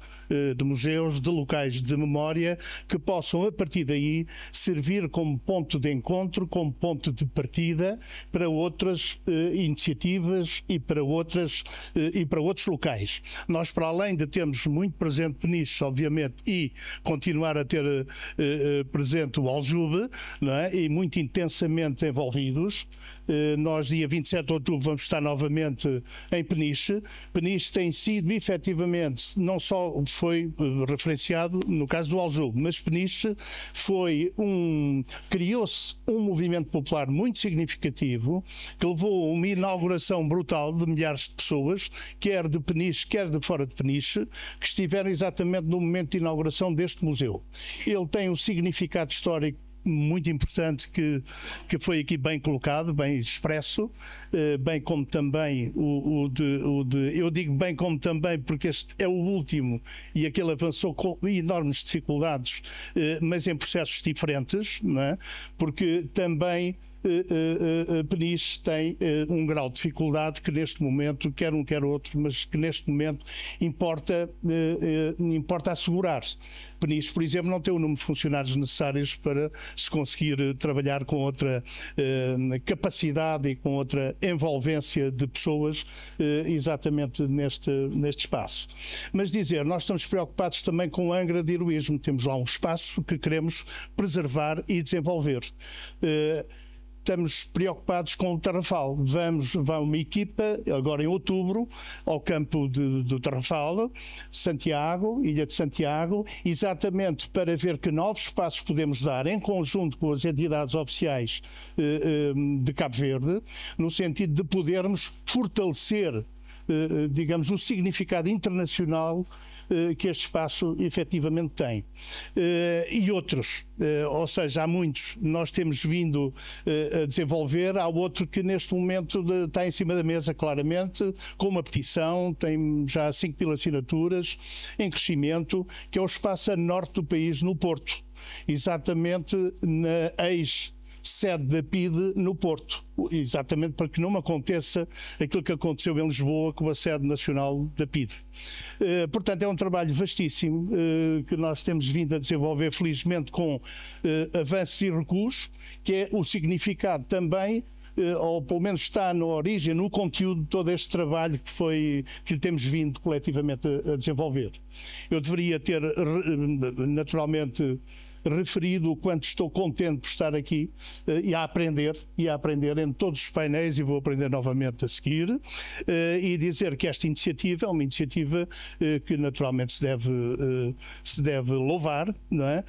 C: de museus, de locais de memória, que possam, a partir daí, servir como ponto de encontro, como ponto de partida para outras iniciativas e para, outras, e para outros locais. Nós, para além de termos muito presente Peniche, obviamente, e continuar a ter presente o Aljube, é? e muito intensamente envolvidos. Eh, nós, dia 27 de outubro, vamos estar novamente em Peniche. Peniche tem sido, efetivamente, não só foi eh, referenciado no caso do Aljube, mas Peniche foi um. criou-se um movimento popular muito significativo que levou a uma inauguração brutal de milhares de pessoas, quer de Peniche, quer de fora de Peniche, que estiveram exatamente no momento de inauguração deste museu. Ele tem um significado histórico muito importante que, que foi aqui bem colocado, bem expresso, eh, bem como também o, o, de, o de. Eu digo bem como também porque este é o último e aquele avançou com enormes dificuldades, eh, mas em processos diferentes, não é? porque também eh, eh, eh, Peniche tem um grau de dificuldade que neste momento, quer um quer outro, mas que neste momento importa, importa assegurar-se. Peniche, por exemplo, não tem o número de funcionários necessários para se conseguir trabalhar com outra capacidade e com outra envolvência de pessoas exatamente neste, neste espaço. Mas dizer, nós estamos preocupados também com a Angra de Heroísmo, temos lá um espaço que queremos preservar e desenvolver estamos preocupados com o Tarrafal. Vamos, vai uma equipa, agora em outubro, ao campo de, do Tarrafal, Santiago, Ilha de Santiago, exatamente para ver que novos passos podemos dar em conjunto com as entidades oficiais eh, eh, de Cabo Verde, no sentido de podermos fortalecer eh, digamos, o significado internacional eh, que este espaço efetivamente tem. Eh, e outros, ou seja, há muitos, nós temos vindo a desenvolver, há outro que neste momento está em cima da mesa, claramente, com uma petição, tem já 5 mil assinaturas, em crescimento, que é o espaço a norte do país, no Porto exatamente na ex sede da PIDE no Porto, exatamente para que não aconteça aquilo que aconteceu em Lisboa com a sede nacional da PIDE. Eh, portanto, é um trabalho vastíssimo eh, que nós temos vindo a desenvolver, felizmente, com eh, avanços e recuos, que é o significado também ou pelo menos está na origem, no conteúdo de todo este trabalho que foi que temos vindo coletivamente a desenvolver. Eu deveria ter naturalmente referido o quanto estou contente por estar aqui eh, e a aprender, e a aprender em todos os painéis, e vou aprender novamente a seguir, eh, e dizer que esta iniciativa é uma iniciativa eh, que naturalmente se deve, se deve louvar, não é?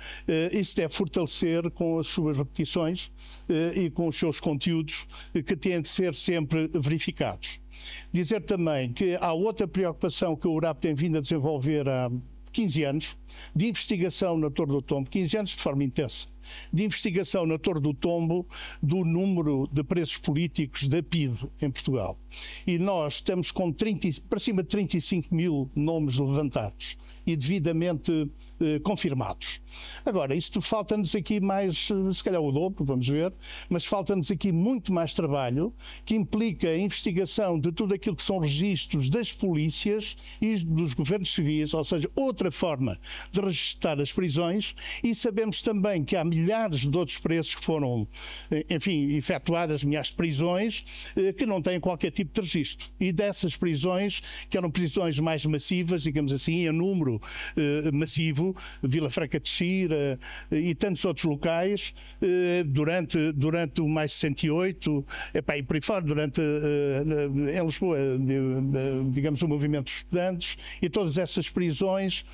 C: E se deve fortalecer com as suas repetições e com os seus conteúdos que têm de ser sempre verificados. Dizer também que há outra preocupação que o URAP tem vindo a desenvolver há 15 anos de investigação na Torre do Tombo, 15 anos de forma intensa, de investigação na Torre do Tombo do número de presos políticos da PIDE em Portugal. E nós estamos com 30, para cima de 35 mil nomes levantados e devidamente eh, confirmados. Agora, isto falta-nos aqui mais, eh, se calhar o dobro, vamos ver, mas falta-nos aqui muito mais trabalho que implica a investigação de tudo aquilo que são registros das polícias e dos governos civis, ou seja, outra forma de registrar as prisões e sabemos também que há milhares de outros presos que foram, eh, enfim, efetuadas milhares de prisões que não têm qualquer tipo de registro. E dessas prisões, que eram prisões mais massivas, digamos assim, em número eh, massivo, Novo, Vila Franca de Xira eh, e tantos outros locais eh, durante, durante o mais 68, e por aí fora, durante eh, em Lisboa, digamos, o movimento dos estudantes e todas essas prisões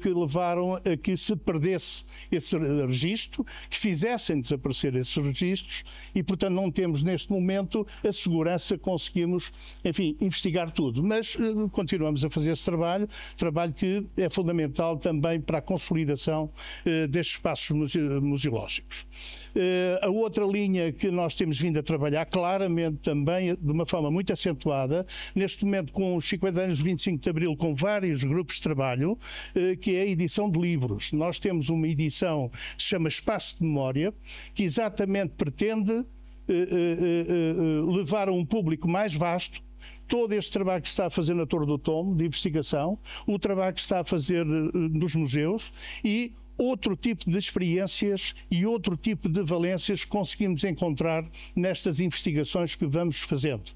C: que levaram a que se perdesse esse registro, que fizessem desaparecer esses registros e, portanto, não temos neste momento a segurança que conseguimos, enfim, investigar tudo. Mas continuamos a fazer esse trabalho, trabalho que é fundamental também também para a consolidação eh, destes espaços museológicos. Eh, a outra linha que nós temos vindo a trabalhar, claramente também de uma forma muito acentuada, neste momento com os 50 anos de 25 de Abril, com vários grupos de trabalho, eh, que é a edição de livros. Nós temos uma edição que se chama Espaço de Memória, que exatamente pretende eh, eh, eh, levar a um público mais vasto todo este trabalho que se está a fazer na Torre do Tom de investigação, o trabalho que se está a fazer nos eh, museus e outro tipo de experiências e outro tipo de valências que conseguimos encontrar nestas investigações que vamos fazendo.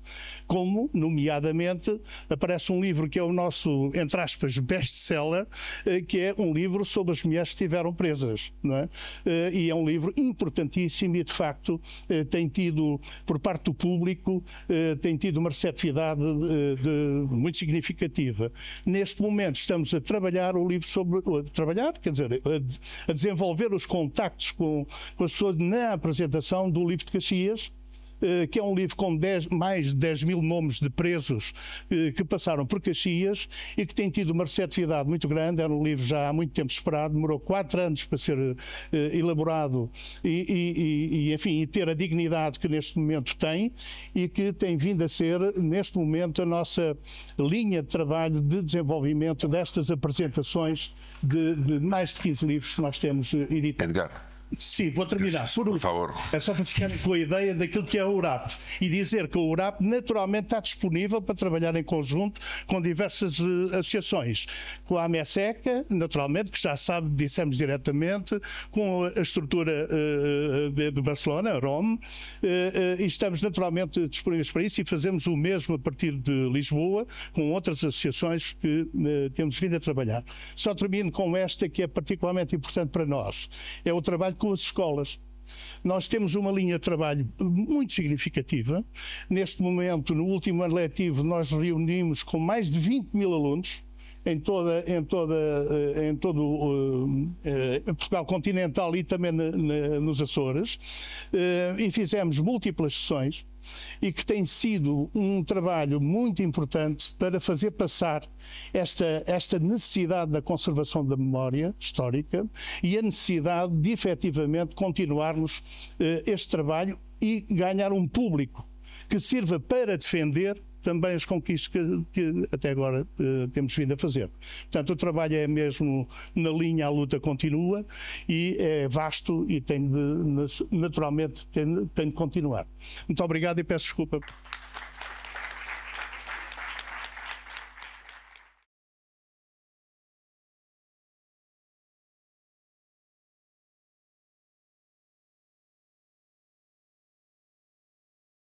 C: Como, nomeadamente, aparece um livro que é o nosso, entre aspas, best-seller, eh, que é um livro sobre as mulheres que estiveram presas. Não é? Eh, e é um livro importantíssimo e, de facto, eh, tem tido, por parte do público, tem tido uma receptividade muito significativa. Neste momento estamos a trabalhar o livro sobre... A trabalhar, quer dizer a desenvolver os contactos com, com as pessoas na apresentação do livro de Caxias eh, que é um livro com 10, mais de 10 mil nomes de presos eh, que passaram por Caxias e que tem tido uma receptividade muito grande. Era um livro já há muito tempo esperado, demorou 4 anos para ser eh, elaborado e, e, e enfim, e ter a dignidade que neste momento tem e que tem vindo a ser, neste momento, a nossa linha de trabalho de desenvolvimento destas apresentações de, de mais de 15 livros que nós temos editados. Edgar. Sim, vou terminar.
B: Por, por favor.
C: É só para ficar com a ideia daquilo que é o URAP e dizer que o URAP naturalmente está disponível para trabalhar em conjunto com diversas uh, associações. Com a AMESECA, naturalmente, que já sabe, dissemos diretamente, com a estrutura uh, de, Barcelona, Rome, uh, e estamos naturalmente disponíveis para isso e fazemos o mesmo a partir de Lisboa com outras associações que temos vindo a trabalhar. Só termino com esta que é particularmente importante para nós. É o trabalho com as escolas. Nós temos uma linha de trabalho muito significativa. Neste momento, no último ano letivo, nós reunimos com mais de 20 mil alunos em toda em toda eh, em todo o eh, eh, Portugal continental e também na, na, nos Açores e fizemos múltiplas sessões e que tem sido um trabalho muito importante para fazer passar esta, esta necessidade da conservação da memória histórica e a necessidade de efetivamente continuarmos eh, este trabalho e ganhar um público que sirva para defender também as conquistas que, que até agora eh, temos vindo a fazer. Portanto, o trabalho é mesmo na linha, a luta continua e é vasto e tem de, naturalmente tem, tem de continuar. Muito obrigado e peço desculpa.